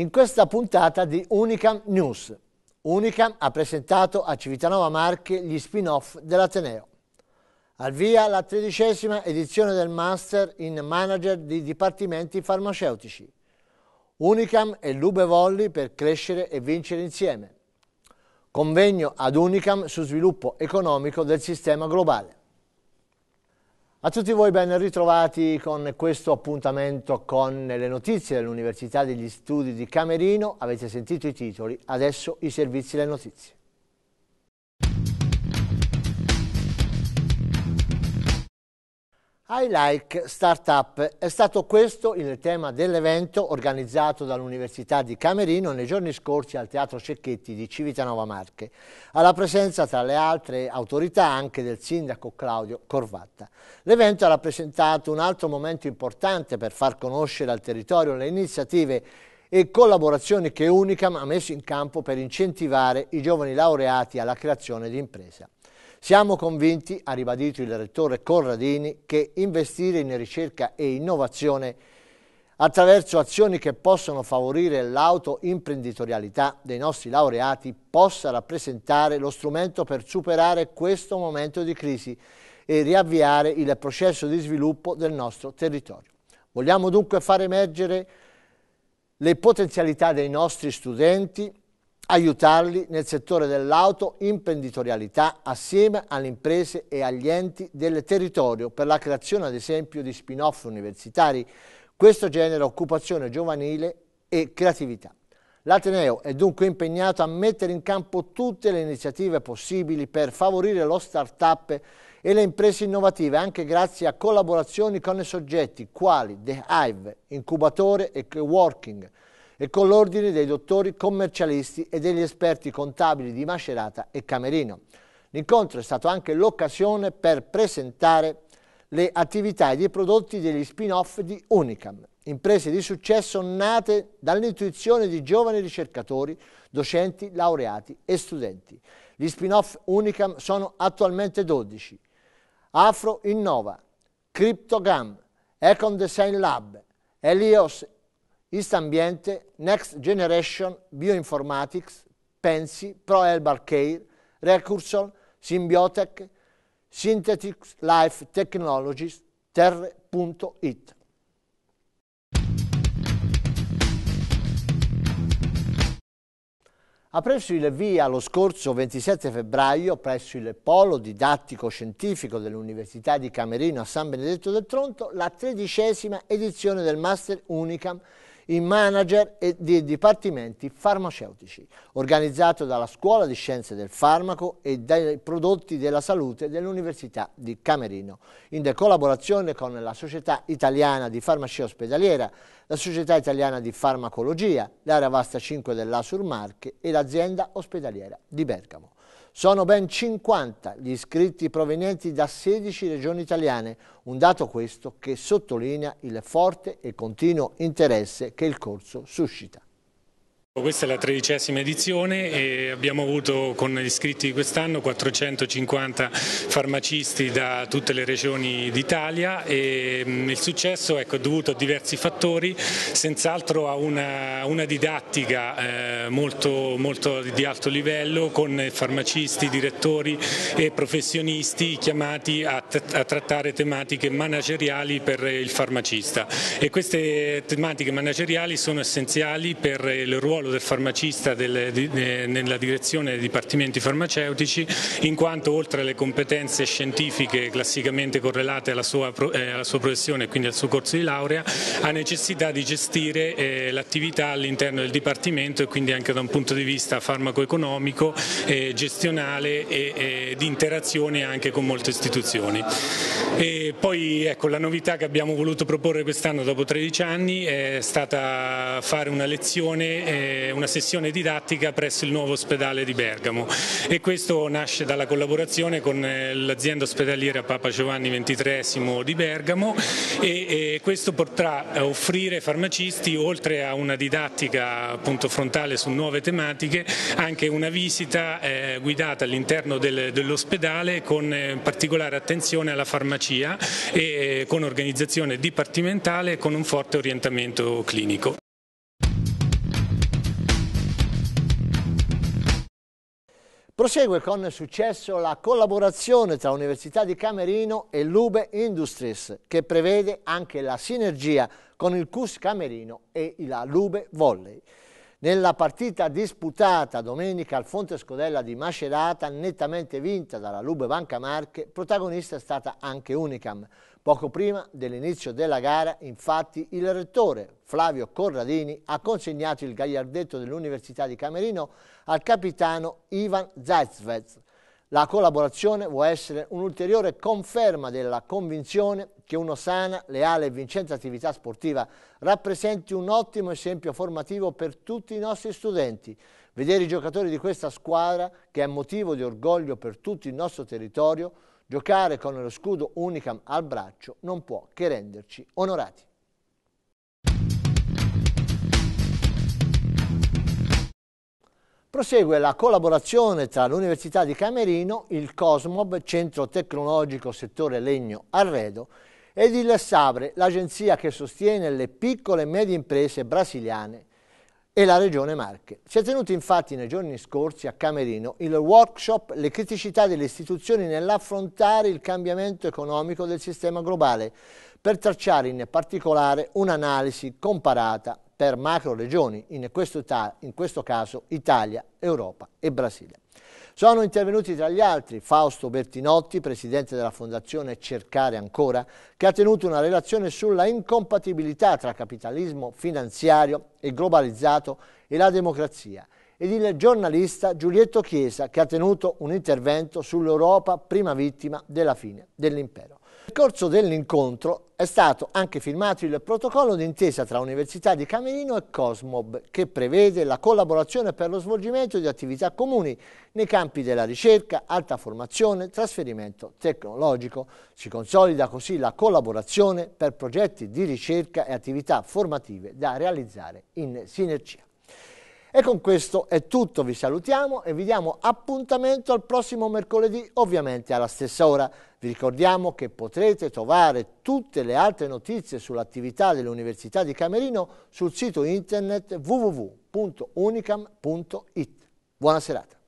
in questa puntata di Unicam News. Unicam ha presentato a Civitanova Marche gli spin-off dell'Ateneo. Al via la tredicesima edizione del Master in Manager di Dipartimenti Farmaceutici. Unicam e Lube Volli per crescere e vincere insieme. Convegno ad Unicam su sviluppo economico del sistema globale. A tutti voi ben ritrovati con questo appuntamento con le notizie dell'Università degli Studi di Camerino. Avete sentito i titoli, adesso i servizi e le notizie. I Like Startup. È stato questo il tema dell'evento organizzato dall'Università di Camerino nei giorni scorsi al Teatro Cecchetti di Civitanova Marche, alla presenza tra le altre autorità anche del sindaco Claudio Corvatta. L'evento ha rappresentato un altro momento importante per far conoscere al territorio le iniziative e collaborazioni che Unicam ha messo in campo per incentivare i giovani laureati alla creazione di impresa. Siamo convinti, ha ribadito il rettore Corradini, che investire in ricerca e innovazione attraverso azioni che possono favorire l'autoimprenditorialità dei nostri laureati possa rappresentare lo strumento per superare questo momento di crisi e riavviare il processo di sviluppo del nostro territorio. Vogliamo dunque far emergere le potenzialità dei nostri studenti aiutarli nel settore dell'autoimprenditorialità assieme alle imprese e agli enti del territorio per la creazione ad esempio di spin-off universitari. Questo genera occupazione giovanile e creatività. L'Ateneo è dunque impegnato a mettere in campo tutte le iniziative possibili per favorire lo start-up e le imprese innovative anche grazie a collaborazioni con i soggetti quali The Hive, Incubatore e Coworking, e con l'ordine dei dottori commercialisti e degli esperti contabili di Macerata e Camerino. L'incontro è stato anche l'occasione per presentare le attività ed i prodotti degli spin-off di Unicam, imprese di successo nate dall'intuizione di giovani ricercatori, docenti, laureati e studenti. Gli spin-off Unicam sono attualmente 12. Afro Innova, CryptoGam, Econ Design Lab, Elios Ist Ambiente, Next Generation Bioinformatics, Pensi, ProElbar Care, Recursor, Symbiotech, Synthetic Life Technologies, Terre.it. ha preso il via lo scorso 27 febbraio presso il Polo Didattico Scientifico dell'Università di Camerino a San Benedetto del Tronto la tredicesima edizione del Master Unicam in manager e di dipartimenti farmaceutici, organizzato dalla Scuola di Scienze del Farmaco e dai prodotti della salute dell'Università di Camerino, in collaborazione con la Società Italiana di Farmacia Ospedaliera, la Società Italiana di Farmacologia, l'area Vasta 5 dell'Asur Marche e l'azienda ospedaliera di Bergamo. Sono ben 50 gli iscritti provenienti da 16 regioni italiane, un dato questo che sottolinea il forte e continuo interesse che il corso suscita. Questa è la tredicesima edizione e abbiamo avuto con gli iscritti di quest'anno 450 farmacisti da tutte le regioni d'Italia e mm, il successo ecco, è dovuto a diversi fattori, senz'altro a una, una didattica eh, molto, molto di alto livello con farmacisti, direttori e professionisti chiamati a, a trattare tematiche manageriali per il farmacista e queste tematiche manageriali sono essenziali per il ruolo ruolo del farmacista delle, di, de, nella direzione dei dipartimenti farmaceutici in quanto oltre alle competenze scientifiche classicamente correlate alla sua, eh, alla sua professione e quindi al suo corso di laurea ha necessità di gestire eh, l'attività all'interno del dipartimento e quindi anche da un punto di vista farmacoeconomico, eh, gestionale e eh, di interazione anche con molte istituzioni. E poi ecco, la novità che abbiamo voluto proporre quest'anno dopo 13 anni è stata fare una lezione eh, una sessione didattica presso il nuovo ospedale di Bergamo e questo nasce dalla collaborazione con eh, l'azienda ospedaliera Papa Giovanni XXIII di Bergamo e, questo potrà offrire ai farmacisti, oltre a una didattica appunto, frontale su nuove tematiche, anche una visita eh, guidata all'interno dell'ospedale con eh, particolare attenzione alla farmacia e con organizzazione dipartimentale e con un forte orientamento clinico. Prosegue con successo la collaborazione tra Università di Camerino e Lube Industries, che prevede anche la sinergia con il CUS Camerino e la Lube Volley. Nella partita disputata domenica al Fonte Scodella di Macerata, nettamente vinta dalla Lube Banca Marche, protagonista è stata anche Unicam. Poco prima dell'inizio della gara, infatti, il rettore Flavio Corradini ha consegnato il gagliardetto dell'Università di Camerino al capitano Ivan Zaitsvets, la collaborazione può essere un'ulteriore conferma della convinzione che una sana, leale e vincente attività sportiva rappresenti un ottimo esempio formativo per tutti i nostri studenti. Vedere i giocatori di questa squadra, che è motivo di orgoglio per tutto il nostro territorio, giocare con lo scudo Unicam al braccio non può che renderci onorati. Prosegue la collaborazione tra l'Università di Camerino, il Cosmob, Centro Tecnologico Settore Legno Arredo, ed il Sabre, l'agenzia che sostiene le piccole e medie imprese brasiliane e la Regione Marche. Si è tenuto infatti nei giorni scorsi a Camerino il workshop Le criticità delle istituzioni nell'affrontare il cambiamento economico del sistema globale, per tracciare in particolare un'analisi comparata per macro regioni, in questo, in questo caso Italia, Europa e Brasile. Sono intervenuti tra gli altri Fausto Bertinotti, presidente della Fondazione Cercare Ancora, che ha tenuto una relazione sulla incompatibilità tra capitalismo finanziario e globalizzato e la democrazia, ed il giornalista Giulietto Chiesa, che ha tenuto un intervento sull'Europa prima vittima della fine dell'impero. Nel corso dell'incontro è stato anche firmato il protocollo d'intesa tra Università di Camerino e Cosmob che prevede la collaborazione per lo svolgimento di attività comuni nei campi della ricerca, alta formazione, trasferimento tecnologico. Si consolida così la collaborazione per progetti di ricerca e attività formative da realizzare in sinergia. E con questo è tutto, vi salutiamo e vi diamo appuntamento al prossimo mercoledì, ovviamente alla stessa ora. Vi ricordiamo che potrete trovare tutte le altre notizie sull'attività dell'Università di Camerino sul sito internet www.unicam.it. Buona serata.